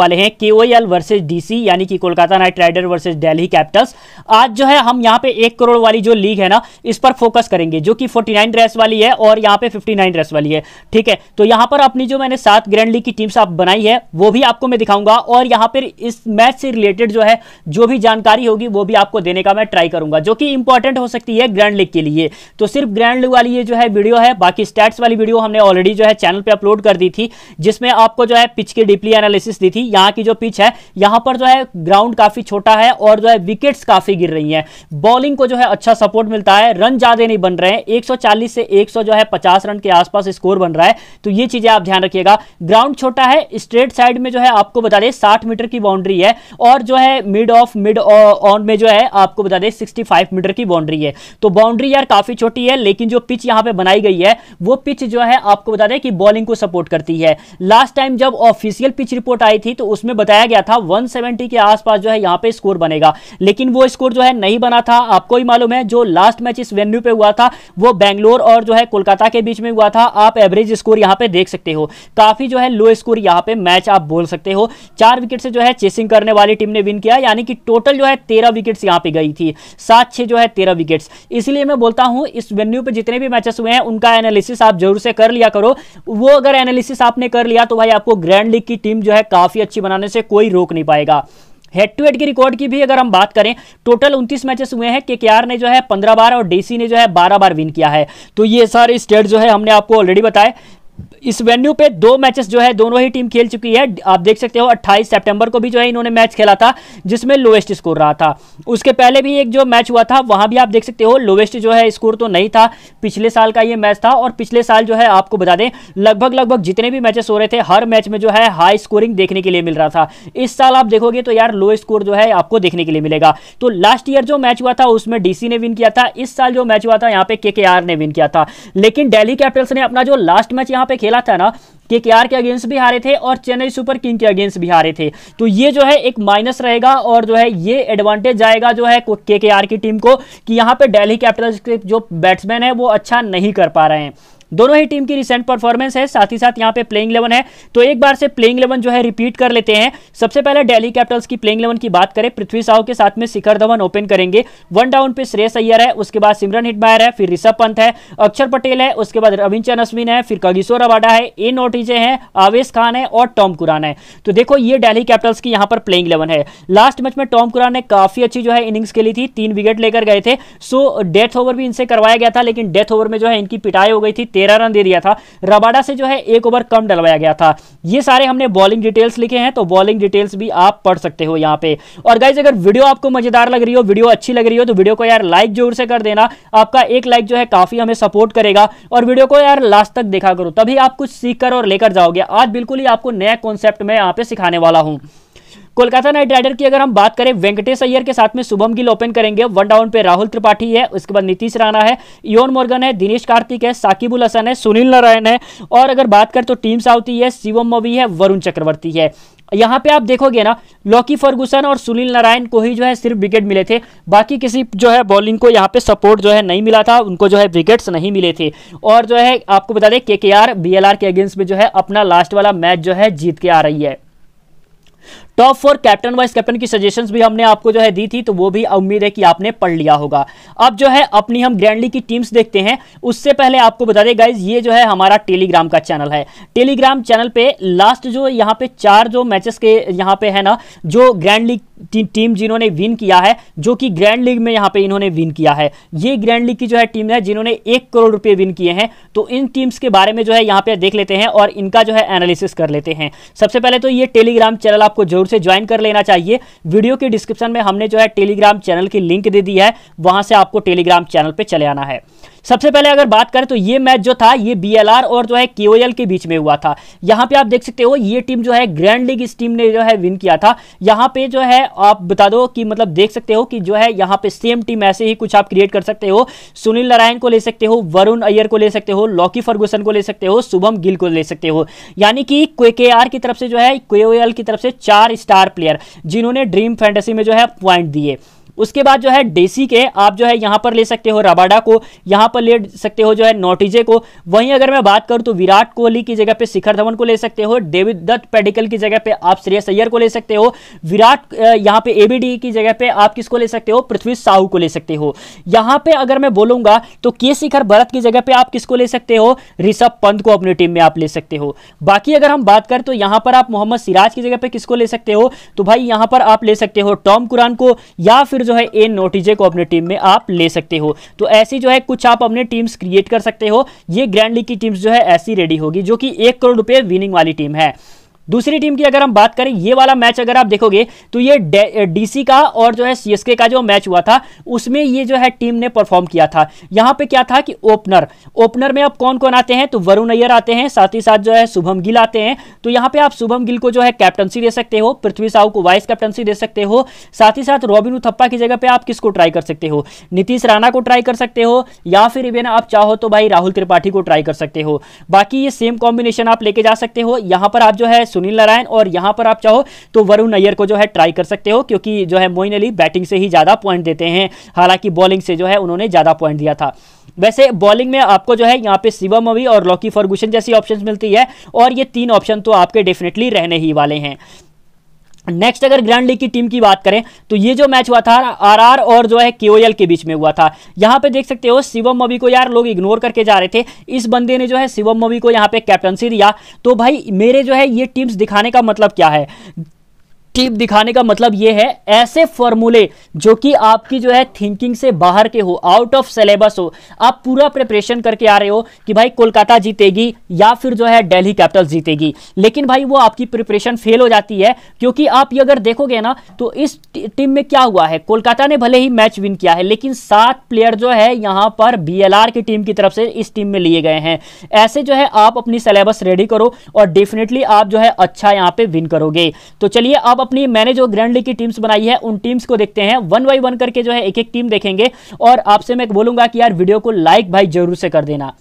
वाले हैं के ओ एल वर्सेज डीसी यानी कि Kolkata Knight Rider versus Delhi Capitals आज जो है हम यहाँ पे एक करोड़ वाली जो लीग है ना इस पर फोकस करेंगे जो कि 49 ड्रेस वाली है और यहाँ पे 59 ड्रेस वाली है ठीक है तो यहाँ पर अपनी जो मैंने सात ग्रैंड लीग की टीम्स आप बनाई है वो भी आपको मैं दिखाऊंगा और यहाँ पर इस मैच से रिलेटेड जो है जो भी जानकारी होगी वो भी आपको देने का मैं ट्राई करूंगा जो कि इंपॉर्टेंट हो सकती है ग्रैंड लीग के लिए तो सिर्फ ग्रैंड लीग वाली ये जो है वीडियो है बाकी स्टैट्स वाली वीडियो हमने ऑलरेडी जो है चैनल पर अपलोड कर दी थी जिसमें आपको जो है पिच की डीपली एनालिसिस दी थी यहाँ की जो पिच है यहाँ पर जो है ग्राउंड काफी छोटा है और जो है विकेट्स काफी गिर रही हैं बॉलिंग को जो है अच्छा सपोर्ट मिलता है रन ज़्यादा नहीं बन रहे हैं 140 से 100 जो है 50 रन के आसपास स्कोर बन रहा है तो ये चीज़ें आप ध्यान रखिएगा ग्राउंड छोटा है स्ट्रेट साइड में जो है आपको बता दें साठ मीटर की बाउंड्री है और जो है मिड ऑफ मिड ऑन में जो है आपको बता दें सिक्सटी मीटर की बाउंड्री है तो बाउंड्री यार काफ़ी छोटी है लेकिन जो पिच यहाँ पे बनाई गई है वो पिच जो है आपको बता दें कि बॉलिंग को सपोर्ट करती है लास्ट टाइम जब ऑफिशियल पिच रिपोर्ट आई थी तो उसमें बताया गया था 170 के आसपास जो है यहाँ पे स्कोर बनेगा लेकिन वो स्कोर जो है नहीं बना था आपको ही मालूम है जो लास्ट मैच इस वेन्यू पे हुआ था वो बैंगलोर और जो है कोलकाता के बीच में हुआ था आप एवरेज स्कोर यहाँ पे देख सकते हो काफी जो है लो स्कोर यहाँ पे मैच आप बोल सकते हो चार विकेट से जो है चेसिंग करने वाली टीम ने विन किया यानी कि टोटल जो है तेरह विकेट यहाँ पे गई थी सात छह जो है तेरह विकेट इसलिए मैं बोलता हूँ इस वेन्यू पे जितने भी मैचेस हुए हैं उनका एनालिसिस आप जरूर से कर लिया करो वो अगर एनालिसिस आपने कर लिया तो भाई आपको ग्रैंड लीग की टीम जो है काफी काफ़ी अच्छी बनाने से कोई रोक नहीं पाएगा हेड टू हेड के रिकॉर्ड की भी अगर हम बात करें टोटल 29 मैचेस हुए हैं के ने जो है 15 बार और डेसी ने जो है 12 बार विन किया है तो ये सारे स्टेट जो है हमने आपको ऑलरेडी बताए इस वेन्यू पे दो मैचेस जो है दोनों ही टीम खेल चुकी है आप देख सकते हो 28 सितंबर को भी जो है इन्होंने मैच खेला था जिसमें लोएस्ट स्कोर रहा था उसके पहले भी एक जो मैच हुआ था वहां भी आप देख सकते हो लोएस्ट जो है स्कोर तो नहीं था पिछले साल का ये मैच था और पिछले साल जो है आपको बता दें लगभग लगभग जितने भी मैचेस हो रहे थे हर मैच में जो है हाई स्कोरिंग देखने के लिए मिल रहा था इस साल आप देखोगे तो यार लो स्कोर जो है आपको देखने के लिए मिलेगा तो लास्ट ईयर जो मैच हुआ था उसमें डीसी ने विन किया था इस साल जो मैच हुआ था यहाँ पे के ने विन किया था लेकिन डेली कैपिटल्स ने अपना जो लास्ट मैच यहाँ पे खेला था ना के के आर के अगेंस्ट भी हारे थे और चेन्नई सुपर किंग के अगेंस्ट भी हारे थे तो ये जो है एक माइनस रहेगा और जो है ये एडवांटेज जाएगा जो है के के आर की टीम को कि यहाँ पे दिल्ली कैपिटल्स के जो बैट्समैन है वो अच्छा नहीं कर पा रहे हैं दोनों ही टीम की रिसेंट परफॉर्मेंस है साथ ही साथ यहाँ पे प्लेइंग इलेवन है तो एक बार से प्लेइंग इलेवन जो है रिपीट कर लेते हैं सबसे पहले डेली कैपिटल्स की प्लेइंग इलेवन की बात करें पृथ्वी साहू के साथ में शिखर धवन ओपन करेंगे वन डाउन पे श्रेय सैयर है उसके बाद सिमरन हिटमायर है फिर ऋषभ पंत है अक्षर पटेल है उसके बाद रविंद्र अश्विन है फिर कगिशोर अवाडा है ए नोटिजे हैं आवेश खान है और टॉम कुरान है तो देखो ये डेली कैपिटल्स की यहाँ पर प्लेइंग इलेवन है लास्ट मैच में टॉम कुरान ने काफी अच्छी जो है इनिंग्स खेली थी तीन विकेट लेकर गए थे सो डेथ ओवर भी इनसे करवाया गया था लेकिन डेथ ओवर में जो है इनकी पिटाई हो गई थी तेरह रन दे दिया था रबाडा से जो है एक ओवर कम डलवाया गया था ये सारे हमने बॉलिंग डिटेल्स लिखे हैं तो बॉलिंग डिटेल्स भी आप पढ़ सकते हो यहाँ पे और गाइज अगर वीडियो आपको मजेदार लग रही हो वीडियो अच्छी लग रही हो तो वीडियो को यार लाइक जोर से कर देना आपका एक लाइक जो है काफी हमें सपोर्ट करेगा और वीडियो को यार लास्ट तक देखा करो तभी आप कुछ सीख और लेकर जाओगे आज बिल्कुल ही आपको नया कॉन्सेप्ट में यहाँ पे सिखाने वाला हूँ कोलकाता नाइट राइडर की अगर हम बात करें वेंकटेश अय्यर के साथ में शुभम गिल ओपन करेंगे वन डाउन पे राहुल त्रिपाठी है उसके बाद नीतीश राणा है योन मोर्गन है दिनेश कार्तिक है साकिबुल हसन है सुनील नारायण है और अगर बात करें तो टीम साउथी है शिवम मवी है वरुण चक्रवर्ती है यहाँ पे आप देखोगे ना लॉकी फर्गूसन और सुनील नारायण को ही जो है सिर्फ विकेट मिले थे बाकी किसी जो है बॉलिंग को यहाँ पे सपोर्ट जो है नहीं मिला था उनको जो है विकेट्स नहीं मिले थे और जो है आपको बता दें के K R B L R के अगेंस्ट में जो है अपना लास्ट वाला मैच जो है जीत के आ रही है top four captain vice captain की सजेशन भी हमने आपको जो है दी थी तो वो भी उम्मीद है कि आपने पढ़ लिया होगा अब जो है अपनी हम ग्रैंडली की टीम्स देखते हैं उससे पहले आपको बता दें गाइज ये जो है हमारा टेलीग्राम का चैनल है टेलीग्राम चैनल पे लास्ट जो यहाँ पे चार जो मैचेस के यहाँ पे है ना जो ग्रैंड लीग टी, टीम जिन्होंने विन किया है जो कि ग्रैंड लीग में यहाँ पे इन्होंने विन किया है ये ग्रैंड लीग की जो है टीम है जिन्होंने एक करोड़ रुपए विन किए हैं तो इन टीम्स के बारे में जो है यहाँ पे देख लेते हैं और इनका जो है एनालिसिस कर लेते हैं सबसे पहले तो ये टेलीग्राम चैनल आपको जो जरूर से ज्वाइन कर लेना चाहिए वीडियो के डिस्क्रिप्शन में हमने जो है टेलीग्राम चैनल की लिंक दे दी है वहां से आपको टेलीग्राम चैनल पर चले आना है सबसे पहले अगर बात करें तो ये मैच जो था ये बी और जो है के के बीच में हुआ था यहाँ पे आप देख सकते हो ये टीम जो है ग्रैंड लीग इस टीम ने जो है विन किया था यहाँ पे जो है आप बता दो कि मतलब देख सकते हो कि जो है यहाँ पे सेम टीम ऐसे ही कुछ आप क्रिएट कर सकते हो सुनील नारायण को ले सकते हो वरुण अय्यर को ले सकते हो लॉकी फर्गूसन को ले सकते हो शुभम गिल को ले सकते हो यानी कि के आर की तरफ से जो है के की तरफ से चार स्टार प्लेयर जिन्होंने ड्रीम फैंटेसी में जो है पॉइंट दिए उसके बाद जो है डेसी के आप जो है यहां पर ले सकते हो रबाडा को यहां पर ले सकते हो जो है नोटिजे को वहीं अगर मैं बात करूं तो विराट कोहली की जगह पर शिखर धवन को ले सकते हो डेविड दत्त पेडिकल की जगह पर आप श्रेयस अय्यर को ले सकते हो विराट यहाँ पे एबीडी की जगह पे आप किसको ले सकते हो पृथ्वी साहू को ले सकते हो यहां पर अगर मैं बोलूंगा तो के शिखर भरत की जगह पे आप किसको ले सकते हो ऋषभ पंत को अपनी टीम में आप ले सकते हो बाकी अगर हम बात करें तो यहां पर आप मोहम्मद सिराज की जगह पर किसको ले सकते हो तो भाई यहां पर आप ले सकते हो टॉम कुरान को या फिर जो है ए नोटिजे को अपने टीम में आप ले सकते हो तो ऐसी जो है कुछ आप अपने टीम्स क्रिएट कर सकते हो ये ग्रैंड लीग की टीम्स जो है ऐसी रेडी होगी जो कि एक करोड़ रुपये विनिंग वाली टीम है दूसरी टीम की अगर हम बात करें ये वाला मैच अगर आप देखोगे तो ये डीसी का और जो है सीएसके का जो मैच हुआ था उसमें ये जो है टीम ने परफॉर्म किया था यहाँ पे क्या था कि ओपनर ओपनर में अब कौन कौन आते हैं तो वरुण अय्यर आते हैं साथ ही साथ जो है शुभम गिल आते हैं तो यहाँ पे आप शुभम गिल को जो है कैप्टनसी दे सकते हो पृथ्वी साहू को वाइस कैप्टनसी दे सकते हो साथ ही साथ रॉबिन उथप्पा की जगह पर आप किसको ट्राई कर सकते हो नीतीश राणा को ट्राई कर सकते हो या फिर इवेन आप चाहो तो भाई राहुल त्रिपाठी को ट्राई कर सकते हो बाकी ये सेम कॉम्बिनेशन आप लेके जा सकते हो यहाँ पर आप जो है सुनील नारायण और यहां पर आप चाहो तो वरुण अय्यर को जो है ट्राई कर सकते हो क्योंकि जो है मोइन अली बैटिंग से ही ज़्यादा पॉइंट देते हैं हालांकि बॉलिंग से जो है उन्होंने ज़्यादा पॉइंट दिया था वैसे बॉलिंग में आपको जो है यहाँ पे शिवम अवी और लॉकी फर्गूशन जैसी ऑप्शंस मिलती है और ये तीन ऑप्शन तो आपके डेफिनेटली रहने ही वाले हैं नेक्स्ट अगर ग्रैंड लीग की टीम की बात करें तो ये जो मैच हुआ था आरआर और जो है केओएल के बीच में हुआ था यहाँ पे देख सकते हो शिवम मवी को यार लोग इग्नोर करके जा रहे थे इस बंदे ने जो है शिवम मवी को यहाँ पे कैप्टनसी दिया तो भाई मेरे जो है ये टीम्स दिखाने का मतलब क्या है टिप दिखाने का मतलब ये है ऐसे फॉर्मूले जो कि आपकी जो है थिंकिंग से बाहर के हो आउट ऑफ सिलेबस हो आप पूरा प्रिपरेशन करके आ रहे हो कि भाई कोलकाता जीतेगी या फिर जो है दिल्ली कैपिटल जीतेगी लेकिन भाई वो आपकी प्रिपरेशन फेल हो जाती है क्योंकि आप ये अगर देखोगे ना तो इस टीम में क्या हुआ है कोलकाता ने भले ही मैच विन किया है लेकिन सात प्लेयर जो है यहाँ पर बी की टीम की तरफ से इस टीम में लिए गए हैं ऐसे जो है आप अपनी सिलेबस रेडी करो और डेफिनेटली आप जो है अच्छा यहाँ पे विन करोगे तो चलिए अब अपनी मैंने जो ग्रैंड लीग की टीम्स बनाई है उन टीम्स को देखते हैं वन बाई वन करके जो है एक एक टीम देखेंगे और आपसे मैं बोलूंगा कि यार वीडियो को लाइक भाई जरूर से कर देना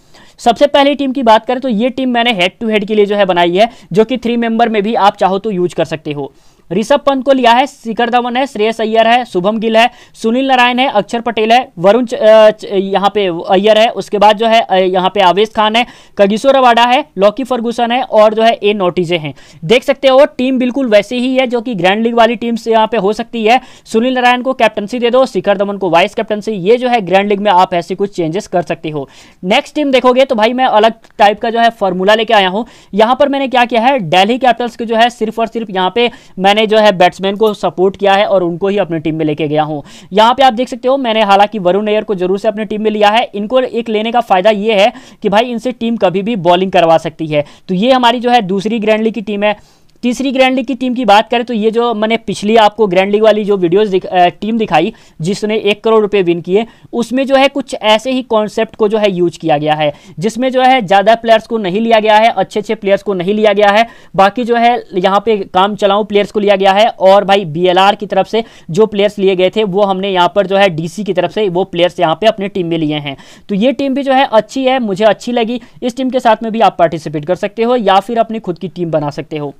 सबसे पहली टीम की बात करें तो ये टीम मैंने हेड टू हेड के लिए जो है बनाई है जो कि थ्री मेंबर में भी आप चाहो तो यूज कर सकते हो ऋषभ पंत को लिया है शिखर धवन है श्रेयस अय्यर है शुभम गिल है सुनील नारायण है अक्षर पटेल है वरुण यहाँ पे अय्यर है उसके बाद जो है यहाँ पे आवेश खान है कगिशोर अवाडा है लॉकी फर्गूसन है और जो है ए नोटिजे हैं देख सकते हो टीम बिल्कुल वैसी ही है जो कि ग्रैंड लीग वाली टीम से यहाँ पे हो सकती है सुनील नारायण को कैप्टनसी दे दो शिखर धवन को वाइस कैप्टनसी ये जो है ग्रैंड लीग में आप ऐसे कुछ चेंजेस कर सकते हो नेक्स्ट टीम देखोगे तो भाई मैं अलग टाइप का जो है फॉर्मूला लेके आया हूँ यहाँ पर मैंने क्या किया है डेली कैपिटल्स के जो है सिर्फ और सिर्फ यहाँ पे मैंने मैंने जो है बैट्समैन को सपोर्ट किया है और उनको ही अपनी टीम में लेके गया हूँ यहाँ पे आप देख सकते हो मैंने हालांकि वरुण अयर को जरूर से अपनी टीम में लिया है इनको एक लेने का फायदा ये है कि भाई इनसे टीम कभी भी बॉलिंग करवा सकती है तो ये हमारी जो है दूसरी ग्रैंडली की टीम है तीसरी ग्रैंड लीग की टीम की बात करें तो ये जो मैंने पिछली आपको ग्रैंड लीग वाली जो वीडियोस दिख, टीम दिखाई जिसने एक करोड़ रुपए विन किए उसमें जो है कुछ ऐसे ही कॉन्सेप्ट को जो है यूज किया गया है जिसमें जो है ज़्यादा प्लेयर्स को नहीं लिया गया है अच्छे अच्छे प्लेयर्स को नहीं लिया गया है बाकी जो है यहाँ पे काम चलाऊ प्लेयर्स को लिया गया है और भाई बी की तरफ से जो प्लेयर्स लिए गए थे वो हमने यहाँ पर जो है डी की तरफ से वो प्लेयर्स यहाँ पर अपनी टीम में लिए हैं तो ये टीम भी जो है अच्छी है मुझे अच्छी लगी इस टीम के साथ में भी आप पार्टिसिपेट कर सकते हो या फिर अपनी खुद की टीम बना सकते हो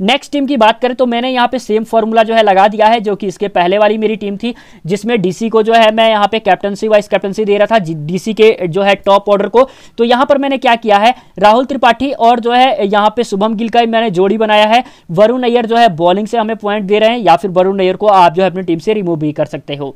नेक्स्ट टीम की बात करें तो मैंने यहाँ पे सेम फॉर्मूला जो है लगा दिया है जो कि इसके पहले वाली मेरी टीम थी जिसमें डीसी को जो है मैं यहाँ पे कैप्टनसी वाइस कैप्टनसी दे रहा था डीसी के जो है टॉप ऑर्डर को तो यहाँ पर मैंने क्या किया है राहुल त्रिपाठी और जो है यहाँ पे शुभम गिल का मैंने जोड़ी बनाया है वरुण अय्यर जो है बॉलिंग से हमें पॉइंट दे रहे हैं या फिर वरुण अय्यर को आप जो है अपनी टीम से रिमूव भी कर सकते हो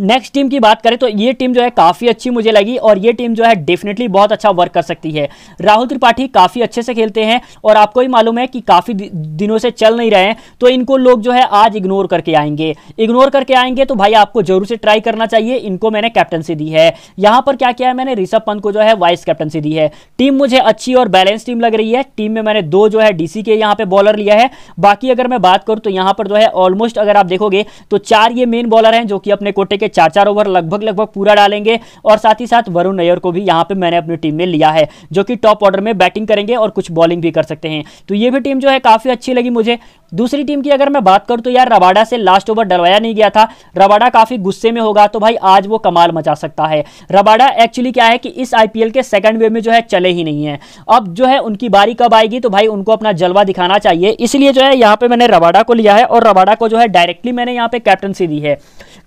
नेक्स्ट टीम की बात करें तो ये टीम जो है काफ़ी अच्छी मुझे लगी और ये टीम जो है डेफिनेटली बहुत अच्छा वर्क कर सकती है राहुल त्रिपाठी काफ़ी अच्छे से खेलते हैं और आपको ही मालूम है कि काफ़ी दिनों से चल नहीं रहे हैं तो इनको लोग जो है आज इग्नोर करके आएंगे इग्नोर करके आएंगे तो भाई आपको जरूर से ट्राई करना चाहिए इनको मैंने कैप्टनसी दी है यहाँ पर क्या किया है मैंने ऋषभ पंत को जो है वाइस कैप्टनसी दी है टीम मुझे अच्छी और बैलेंस टीम लग रही है टीम में मैंने दो जो है डीसी के यहाँ पर बॉलर लिया है बाकी अगर मैं बात करूँ तो यहाँ पर जो है ऑलमोस्ट अगर आप देखोगे तो चार ये मेन बॉलर हैं जो कि अपने कोटे के चार चार ओवर लगभग लगभग पूरा डालेंगे और साथ ही साथ वरुण नैयर को भी यहाँ पे मैंने अपनी टीम में लिया है जो कि टॉप ऑर्डर में बैटिंग करेंगे और कुछ बॉलिंग भी कर सकते हैं तो ये भी टीम जो है काफ़ी अच्छी लगी मुझे दूसरी टीम की अगर मैं बात करूँ तो यार रबाडा से लास्ट ओवर डलवाया नहीं गया था रबाडा काफ़ी गुस्से में होगा तो भाई आज वो कमाल मचा सकता है रबाडा एक्चुअली क्या है कि इस आईपीएल के सेकंड वेव में जो है चले ही नहीं है अब जो है उनकी बारी कब आएगी तो भाई उनको अपना जलवा दिखाना चाहिए इसलिए जो है यहाँ पर मैंने रबाडा को लिया है और रबाडा को जो है डायरेक्टली मैंने यहाँ पे कैप्टनसी दी है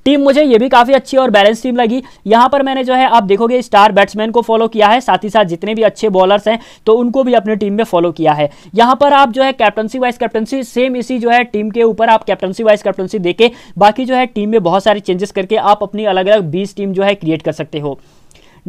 टीम मुझे ये भी काफ़ी अच्छी और बैलेंस टीम लगी यहाँ पर मैंने जो है आप देखोगे स्टार बैट्समैन को फॉलो किया है साथ ही साथ जितने भी अच्छे बॉलर्स हैं तो उनको भी अपनी टीम में फॉलो किया है यहाँ पर आप जो है कैप्टनसी वाइस कैप्टनसी सेम इसी जो है टीम के ऊपर आप कैप्टनसी वाइस कैप्टनसी देके बाकी जो है टीम में बहुत सारे चेंजेस करके आप अपनी अलग अलग बीस टीम जो है क्रिएट कर सकते हो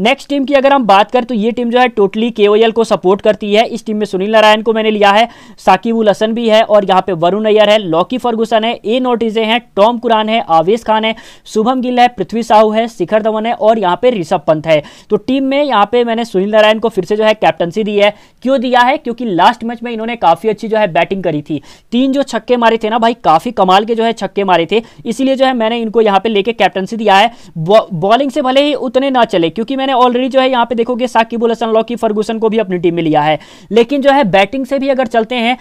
नेक्स्ट टीम की अगर हम बात करें तो ये टीम जो है टोटली के को सपोर्ट करती है इस टीम में सुनील नारायण को मैंने लिया है साकिब उल हसन भी है और यहाँ पे वरुण अय्यर है लॉकी फर्गुसन है ए नोटिजे हैं टॉम कुरान है आवेश खान है शुभम गिल है पृथ्वी साहू है शिखर धवन है और यहाँ पे ऋषभ पंत है तो टीम में यहाँ पे मैंने सुनील नारायण को फिर से जो है कैप्टनसी दी है क्यों दिया है क्योंकि लास्ट मैच में इन्होंने काफ़ी अच्छी जो है बैटिंग करी थी तीन जो छक्के मारे थे ना भाई काफ़ी कमाल के जो है छक्के मारे थे इसीलिए जो है मैंने इनको यहाँ पे लेके कैप्टनसी दिया है बॉलिंग से भले ही उतने ना चले क्योंकि मैंने मैंने ऑलरेडी जो है यहाँ पे देखोगे साकिबुल हसन लॉकी फर्गूसन को भी अपनी टीम में लिया है लेकिन जो है बैटिंग से भी अगर चलते हैं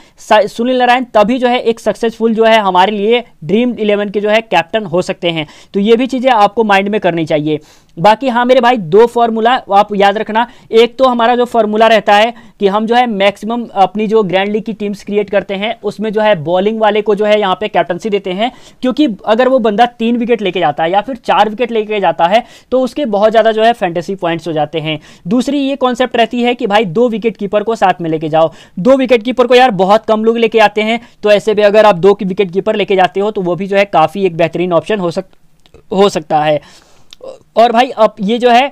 सुनील नारायण तभी जो है एक सक्सेसफुल जो है हमारे लिए ड्रीम इलेवन के जो है कैप्टन हो सकते हैं तो ये भी चीज़ें आपको माइंड में करनी चाहिए बाकी हाँ मेरे भाई दो फॉर्मूला आप याद रखना एक तो हमारा जो फॉर्मूला रहता है कि हम जो है मैक्सिमम अपनी जो ग्रैंड लीग की टीम्स क्रिएट करते हैं उसमें जो है बॉलिंग वाले को जो है यहाँ पे कैप्टनसी देते हैं क्योंकि अगर वो बंदा तीन विकेट लेके जाता है या फिर चार विकेट लेके जाता है तो उसके बहुत ज़्यादा जो है फैंटेसी अस्सी पॉइंट्स हो जाते हैं दूसरी ये कॉन्सेप्ट रहती है कि भाई दो विकेट कीपर को साथ में लेके जाओ दो विकेट कीपर को यार बहुत कम लोग लेके आते हैं तो ऐसे भी अगर आप दो विकेट कीपर लेके जाते हो तो वो भी जो है काफ़ी एक बेहतरीन ऑप्शन हो सक हो सकता है और भाई अब ये जो है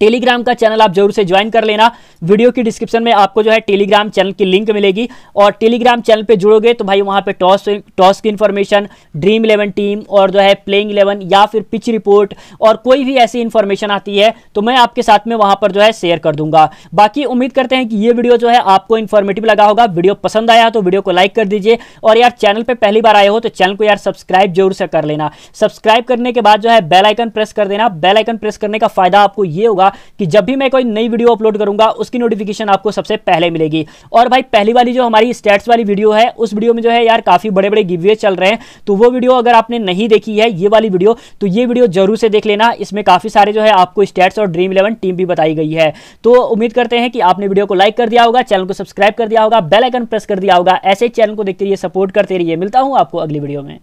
टेलीग्राम का चैनल आप जरूर से ज्वाइन कर लेना वीडियो की डिस्क्रिप्शन में आपको जो है टेलीग्राम चैनल की लिंक मिलेगी और टेलीग्राम चैनल पे जुड़ोगे तो भाई वहाँ पे टॉस टॉस की इन्फॉर्मेशन ड्रीम इलेवन टीम और जो है प्लेइंग इलेवन या फिर पिच रिपोर्ट और कोई भी ऐसी इन्फॉर्मेशन आती है तो मैं आपके साथ में वहाँ पर जो है शेयर कर दूंगा बाकी उम्मीद करते हैं कि ये वीडियो जो है आपको इन्फॉर्मेटिव लगा होगा वीडियो पसंद आया तो वीडियो को लाइक कर दीजिए और यार चैनल पर पहली बार आए हो तो चैनल को यार सब्सक्राइब जरूर से कर लेना सब्सक्राइब करने के बाद जो है बेलाइकन प्रेस कर देना बेलाइकन प्रेस करने का फायदा आपको ये होगा कि जब भी मैं कोई नई वीडियो अपलोड करूंगा उसकी नोटिफिकेशन आपको सबसे पहले मिलेगी और भाई पहली वाली जो हमारी स्टेट्स वाली वीडियो है उस वीडियो में जो है यार काफ़ी बड़े बड़े गिवे चल रहे हैं तो वो वीडियो अगर आपने नहीं देखी है ये वाली वीडियो तो ये वीडियो जरूर से देख लेना इसमें काफ़ी सारे जो है आपको स्टेट्स और ड्रीम इलेवन टीम भी बताई गई है तो उम्मीद करते हैं कि आपने वीडियो को लाइक कर दिया होगा चैनल को सब्सक्राइब कर दिया होगा बेलाइकन प्रेस कर दिया होगा ऐसे चैनल को देखते रहिए सपोर्ट करते रहिए मिलता हूँ आपको अगली वीडियो में